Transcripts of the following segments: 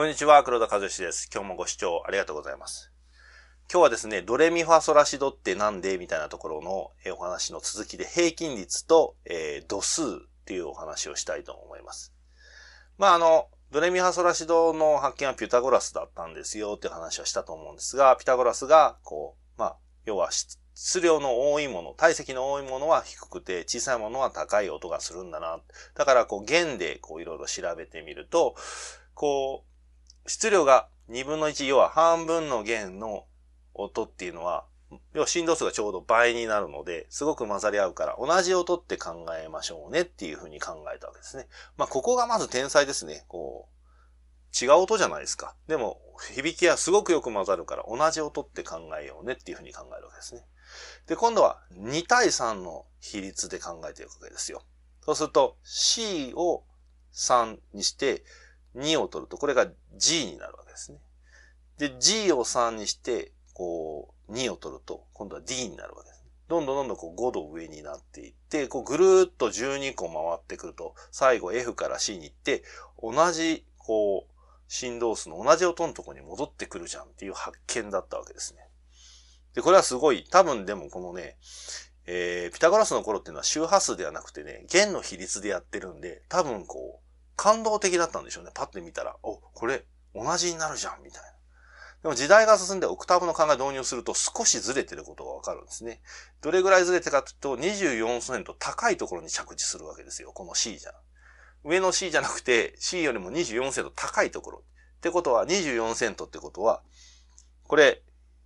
こんにちは、黒田和義です。今日もご視聴ありがとうございます。今日はですね、ドレミファソラシドってなんでみたいなところのお話の続きで平均率と、えー、度数っていうお話をしたいと思います。まああの、ドレミファソラシドの発見はピタゴラスだったんですよっていう話はしたと思うんですが、ピタゴラスがこう、まあ、要は質量の多いもの、体積の多いものは低くて、小さいものは高い音がするんだな。だからこう、弦でこういろいろ調べてみると、こう、質量が2分の1、要は半分の弦の音っていうのは、要は振動数がちょうど倍になるので、すごく混ざり合うから、同じ音って考えましょうねっていうふうに考えたわけですね。まあ、ここがまず天才ですね。こう、違う音じゃないですか。でも、響きはすごくよく混ざるから、同じ音って考えようねっていうふうに考えるわけですね。で、今度は2対3の比率で考えていくわけですよ。そうすると、C を3にして、2を取ると、これが G になるわけですね。で、G を3にして、こう、2を取ると、今度は D になるわけです。どんどんどんどんこう5度上になっていって、こうぐるーっと12個回ってくると、最後 F から C に行って、同じ、こう、振動数の同じ音のとこに戻ってくるじゃんっていう発見だったわけですね。で、これはすごい、多分でもこのね、えー、ピタゴラスの頃っていうのは周波数ではなくてね、弦の比率でやってるんで、多分こう、感動的だったんでしょうね。パッて見たら、お、これ同じになるじゃん、みたいな。でも時代が進んでオクターブの考え導入すると少しずれてることがわかるんですね。どれぐらいずれてかというと24セント高いところに着地するわけですよ。この C じゃん。上の C じゃなくて C よりも24セント高いところ。ってことは24セントってことは、これ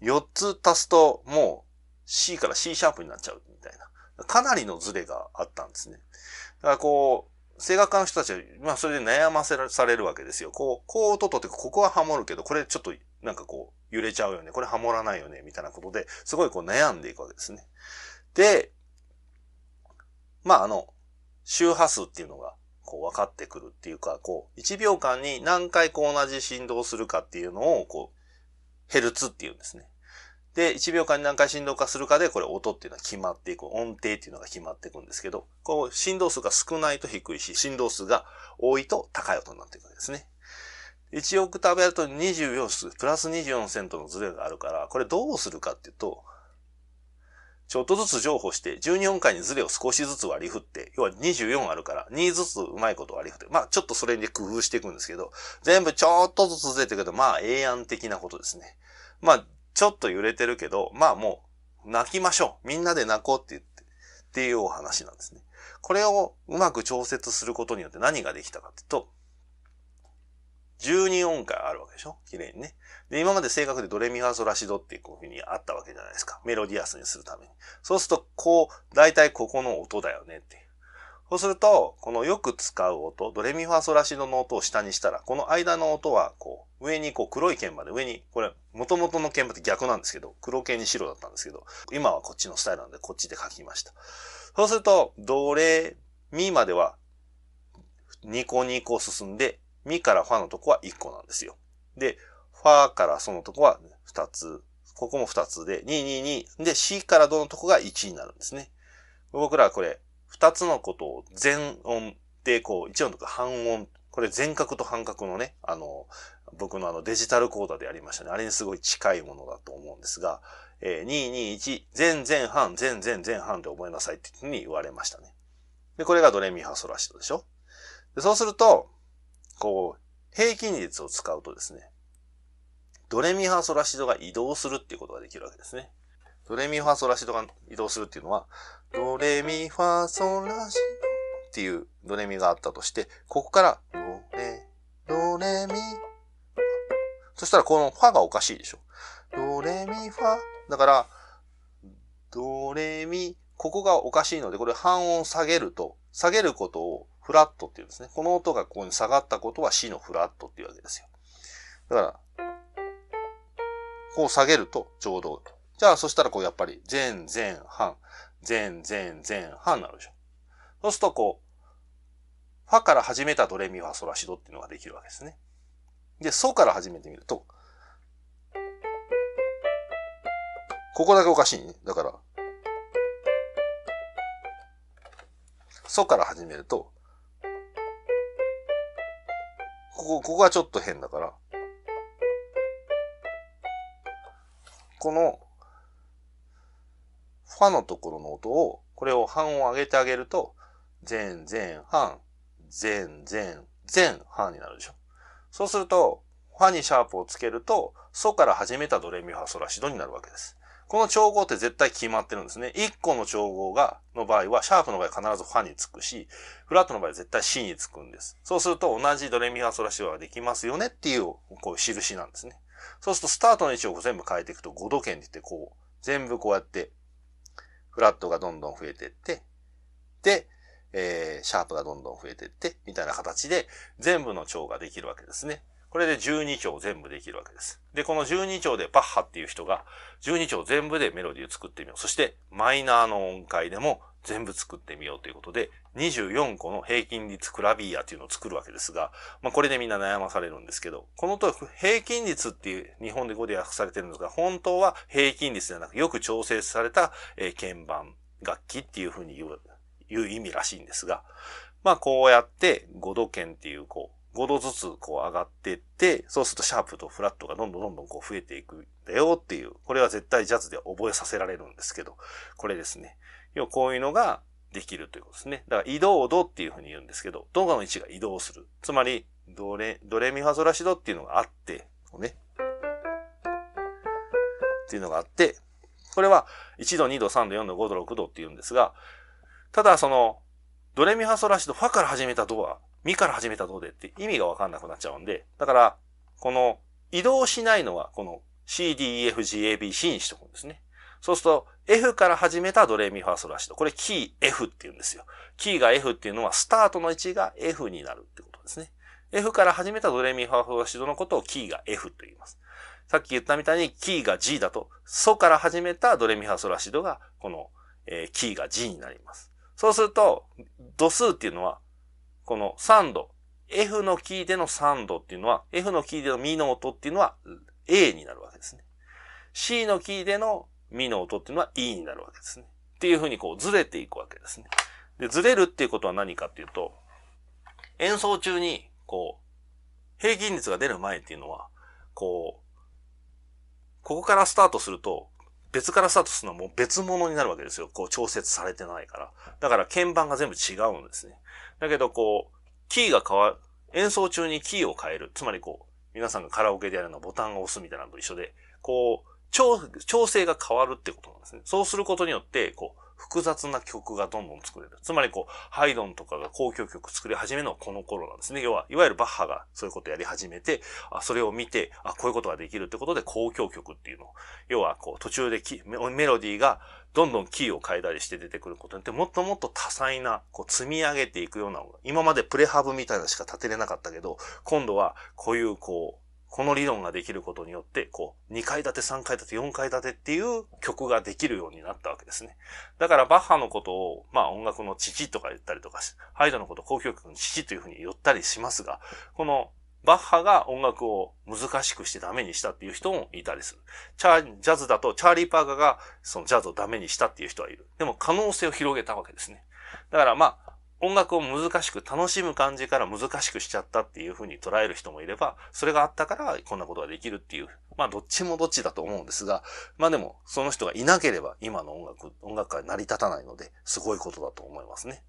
4つ足すともう C から C シャープになっちゃうみたいな。かなりのズレがあったんですね。だからこう、声楽家の人たちは、まあそれで悩ませされるわけですよ。こう、こう音とって、ここはハモるけど、これちょっとなんかこう揺れちゃうよね。これハモらないよね。みたいなことで、すごいこう悩んでいくわけですね。で、まああの、周波数っていうのが、こう分かってくるっていうか、こう、1秒間に何回こう同じ振動するかっていうのを、こう、ヘルツっていうんですね。で、1秒間に何回振動化するかで、これ音っていうのは決まっていく。音程っていうのが決まっていくんですけど、こう、振動数が少ないと低いし、振動数が多いと高い音になっていくわけですね。1オクターブやると24数、プラス24セントのズレがあるから、これどうするかっていうと、ちょっとずつ譲歩して、12音階にズレを少しずつ割り振って、要は24あるから、2ずつうまいこと割り振って、まあちょっとそれに工夫していくんですけど、全部ちょっとずつずれていくと、まあ永遠的なことですね。まあちょっと揺れてるけど、まあもう、泣きましょう。みんなで泣こうって言って、っていうお話なんですね。これをうまく調節することによって何ができたかっていうと、12音階あるわけでしょ綺麗にね。で、今まで正確でドレミファソラシドっていうこういう風にあったわけじゃないですか。メロディアスにするために。そうすると、こう、大体ここの音だよねって。そうすると、このよく使う音、ドレミファソラシドの音を下にしたら、この間の音は、こう、上にこう黒い鍵まで上に、これ、元々の鍵盤って逆なんですけど、黒鍵に白だったんですけど、今はこっちのスタイルなんで、こっちで書きました。そうすると、ドレミまでは、2個2個進んで、ミからファのとこは1個なんですよ。で、ファからそのとこは2つ、ここも2つで、222、で、シからドのとこが1になるんですね。僕らはこれ、二つのことを全音で、こう、一音とか半音、これ全角と半角のね、あの、僕のあのデジタルコーダーでやりましたね。あれにすごい近いものだと思うんですが、えー、221、全前半、全前前半で覚えなさいってに言われましたね。で、これがドレミファソラシドでしょでそうすると、こう、平均率を使うとですね、ドレミファソラシドが移動するっていうことができるわけですね。ドレミファソラシドが移動するっていうのは、ドレミファソラシドっていうドレミがあったとして、ここから、ドレ、ドレミ。そしたらこのファがおかしいでしょ。ドレミファ。だから、ドレミ、ここがおかしいので、これ半音下げると、下げることをフラットっていうんですね。この音がここに下がったことは C のフラットっていうわけですよ。だから、こう下げるとちょうどじゃあ、そしたらこう、やっぱり、前前半、前前前半になるでしょ。そうすると、こう、ファから始めたドレミファソラシドっていうのができるわけですね。で、ソから始めてみると、ここだけおかしいね。だから、ソから始めると、ここ、ここがちょっと変だから、この、ファのところの音を、これを半音上げてあげると、全然半、全然、全半になるでしょ。そうすると、ファにシャープをつけると、ソから始めたドレミファソラシドになるわけです。この調合って絶対決まってるんですね。1個の調合が、の場合は、シャープの場合必ずファにつくし、フラットの場合絶対 C につくんです。そうすると同じドレミファソラシドができますよねっていう、こう印なんですね。そうするとスタートの位置を全部変えていくと5度圏って言ってこう、全部こうやってフラットがどんどん増えてって、で、えー、シャープがどんどん増えてって、みたいな形で全部の腸ができるわけですね。これで12兆全部できるわけです。で、この12兆でバッハっていう人が12兆全部でメロディーを作ってみよう。そしてマイナーの音階でも全部作ってみようということで、24個の平均率クラビーヤっていうのを作るわけですが、まあこれでみんな悩まされるんですけど、このと平均率っていう日本で語で訳されてるんですが、本当は平均率ではなくよく調整された、えー、鍵盤、楽器っていうふうに言う、いう意味らしいんですが、まあこうやって5度圏っていうこう、5度ずつこう上がっていって、そうするとシャープとフラットがどんどんどんどんこう増えていくんだよっていう、これは絶対ジャズで覚えさせられるんですけど、これですね。要はこういうのができるということですね。だから移動度っていうふうに言うんですけど、どのの位置が移動する。つまり、ドレ、ドレミファソラシドっていうのがあって、こうね。っていうのがあって、これは1度、2度、3度、4度、5度、6度って言うんですが、ただその、ドレミファソラシド、ファから始めたドは、ミから始めたドでって意味がわかんなくなっちゃうんで、だから、この移動しないのは、この CDEFGAB C にしとくんですね。そうすると F から始めたドレミファソラシド。これキー F って言うんですよ。キーが F っていうのはスタートの位置が F になるってことですね。F から始めたドレミファソラシドのことをキーが F と言います。さっき言ったみたいにキーが G だと、ソから始めたドレミファソラシドがこの、えー、キーが G になります。そうすると、度数っていうのは、この3度、F のキーでの3度っていうのは、F のキーでのミの音っていうのは A になるわけですね。C のキーでのミの音っていうのは E になるわけですね。っていうふうにこうずれていくわけですね。で、ずれるっていうことは何かっていうと、演奏中に、こう、平均率が出る前っていうのは、こう、ここからスタートすると、別からスタートするのはもう別物になるわけですよ。こう調節されてないから。だから鍵盤が全部違うんですね。だけどこう、キーが変わる、演奏中にキーを変える。つまりこう、皆さんがカラオケでやるのはボタンを押すみたいなのと一緒で、こう、調、調整が変わるってことなんですね。そうすることによって、こう、複雑な曲がどんどん作れる。つまりこう、ハイドンとかが交響曲作り始めのこの頃なんですね。要は、いわゆるバッハがそういうことをやり始めて、あそれを見て、あ、こういうことができるってことで交響曲っていうの要はこう、途中でメロディーがどんどんキーを変えたりして出てくることによって、もっともっと多彩な、こう、積み上げていくような、今までプレハブみたいなしか立てれなかったけど、今度はこういうこう、この理論ができることによって、こう、2階建て、3階建て、4階建てっていう曲ができるようになったわけですね。だからバッハのことを、まあ音楽の父とか言ったりとかし、ハイドのことを交響曲の父というふうに言ったりしますが、このバッハが音楽を難しくしてダメにしたっていう人もいたりする。チャー、ジャズだとチャーリー・パーカーがそのジャズをダメにしたっていう人はいる。でも可能性を広げたわけですね。だからまあ、音楽を難しく、楽しむ感じから難しくしちゃったっていう風に捉える人もいれば、それがあったからこんなことができるっていう、まあどっちもどっちだと思うんですが、まあでもその人がいなければ今の音楽、音楽界成り立たないので、すごいことだと思いますね。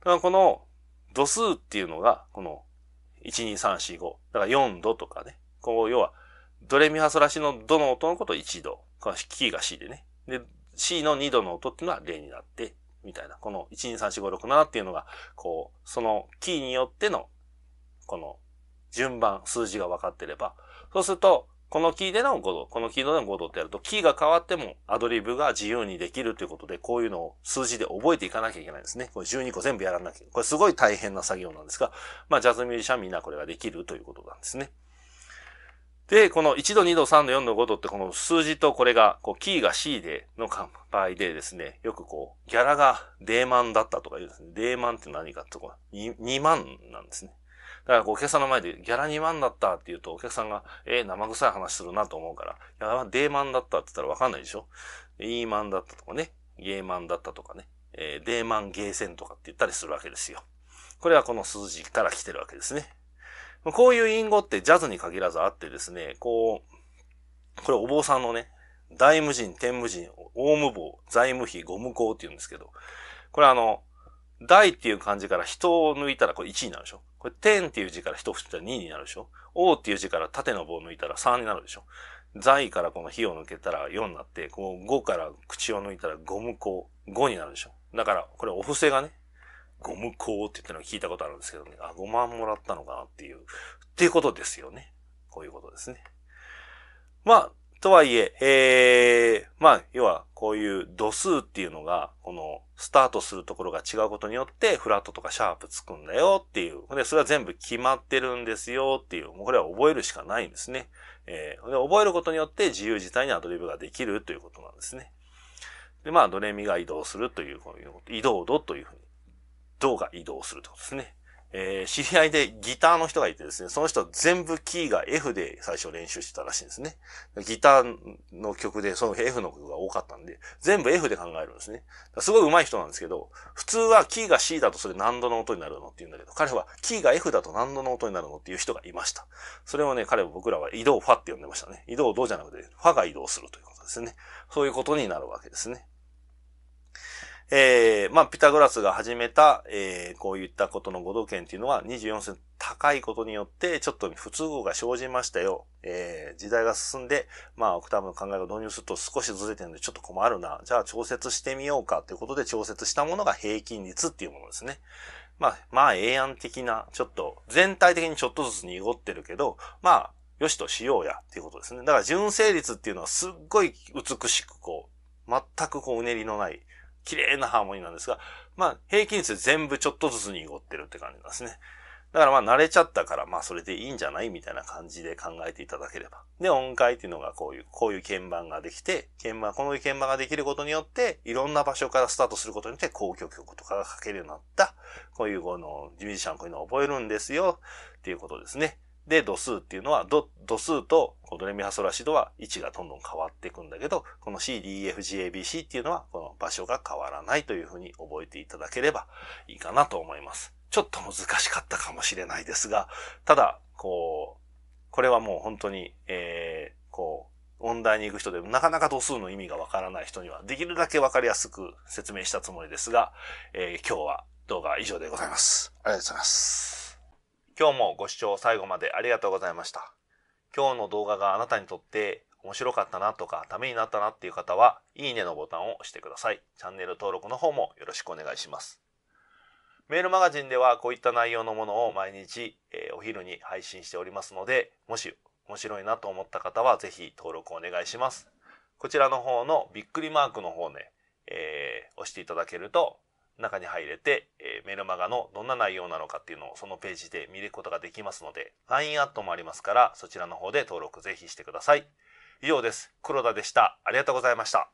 だからこの度数っていうのが、この12345、だから4度とかね、こう要は、ドレミファソラシの度の音のことを1度、このキーが C でね、で、C の2度の音っていうのは0になって、みたいな、この1234567っていうのが、こう、そのキーによっての、この順番、数字が分かってれば、そうすると、このキーでの5度、このキーでの5度ってやると、キーが変わってもアドリブが自由にできるということで、こういうのを数字で覚えていかなきゃいけないんですね。これ12個全部やらなきゃ。これすごい大変な作業なんですが、まあジャズミュージシャンみんなこれができるということなんですね。で、この1度、2度、3度、4度、5度ってこの数字とこれが、こう、キーが C での乾杯でですね、よくこう、ギャラがデーマンだったとか言うんですね。デーマンって何かってこう、2万なんですね。だからお客さんの前でギャラ2万だったって言うとお客さんが、えー、生臭い話するなと思うから、ギャラデーマンだったって言ったらわかんないでしょイーマンだったとかね、ゲーマンだったとかね、えー、デーマンゲーセンとかって言ったりするわけですよ。これはこの数字から来てるわけですね。こういう隠語ってジャズに限らずあってですね、こう、これお坊さんのね、大無人、天無人、大無坊、財無費、ご無効って言うんですけど、これあの、大っていう漢字から人を抜いたらこれ1になるでしょこれ天っていう字から人を振ったら2になるでしょ王っていう字から縦の棒を抜いたら3になるでしょ財からこの火を抜けたら4になって、こう5から口を抜いたらご無効、5になるでしょだから、これお布施がね、ゴム工って言ったのを聞いたことあるんですけどね。あ、5万もらったのかなっていう、っていうことですよね。こういうことですね。まあ、とはいえ、ええー、まあ、要は、こういう度数っていうのが、この、スタートするところが違うことによって、フラットとかシャープつくんだよっていう。で、それは全部決まってるんですよっていう。もうこれは覚えるしかないんですね。えー、で、覚えることによって自由自在にアドリブができるということなんですね。で、まあ、ドレミが移動するという、こういう移動度というふうに。銅が移動するってことですね。えー、知り合いでギターの人がいてですね、その人全部キーが F で最初練習してたらしいんですね。ギターの曲で、その F の曲が多かったんで、全部 F で考えるんですね。すごい上手い人なんですけど、普通はキーが C だとそれ何度の音になるのって言うんだけど、彼はキーが F だと何度の音になるのっていう人がいました。それをね、彼は僕らは移動ファって呼んでましたね。移動ドじゃなくて、ファが移動するということですね。そういうことになるわけですね。えー、まあ、ピタゴラスが始めた、えー、こういったことの五道圏っていうのは24線高いことによって、ちょっと不都合が生じましたよ。えー、時代が進んで、まあ、オクターブの考えを導入すると少しずれてるんで、ちょっと困るな。じゃあ、調節してみようかということで、調節したものが平均率っていうものですね。まあ、まあ、永安的な、ちょっと、全体的にちょっとずつ濁ってるけど、まあ、よしとしようやっていうことですね。だから、純正率っていうのはすっごい美しくこう、全くこううねりのない、綺麗なハーモニーなんですが、まあ、平均数全部ちょっとずつ濁ってるって感じなんですね。だからまあ慣れちゃったからまあそれでいいんじゃないみたいな感じで考えていただければ。で、音階っていうのがこういう、こういう鍵盤ができて、鍵盤、この鍵盤ができることによって、いろんな場所からスタートすることによって、交響曲とかが書けるようになった、こういうこのミュージシャンこういうのを覚えるんですよ、っていうことですね。で、度数っていうのは、度、度数と、ドレミファソラシドは位置がどんどん変わっていくんだけど、この CDEFGABC っていうのは、この場所が変わらないというふうに覚えていただければいいかなと思います。ちょっと難しかったかもしれないですが、ただ、こう、これはもう本当に、えー、こう、音大に行く人でもなかなか度数の意味がわからない人には、できるだけわかりやすく説明したつもりですが、えー、今日は動画は以上でございます。ありがとうございます。今日もご視聴最後までありがとうございました。今日の動画があなたにとって面白かったなとかためになったなっていう方は、いいねのボタンを押してください。チャンネル登録の方もよろしくお願いします。メールマガジンではこういった内容のものを毎日、えお昼に配信しておりますので、もし面白いなと思った方はぜひ登録お願いします。こちらの方のびっくりマークの方ね、えー、押していただけると中に入れて、えー、メルマガのどんな内容なのかっていうのをそのページで見ることができますので、LINE アットもありますから、そちらの方で登録ぜひしてください。以上です。黒田でした。ありがとうございました。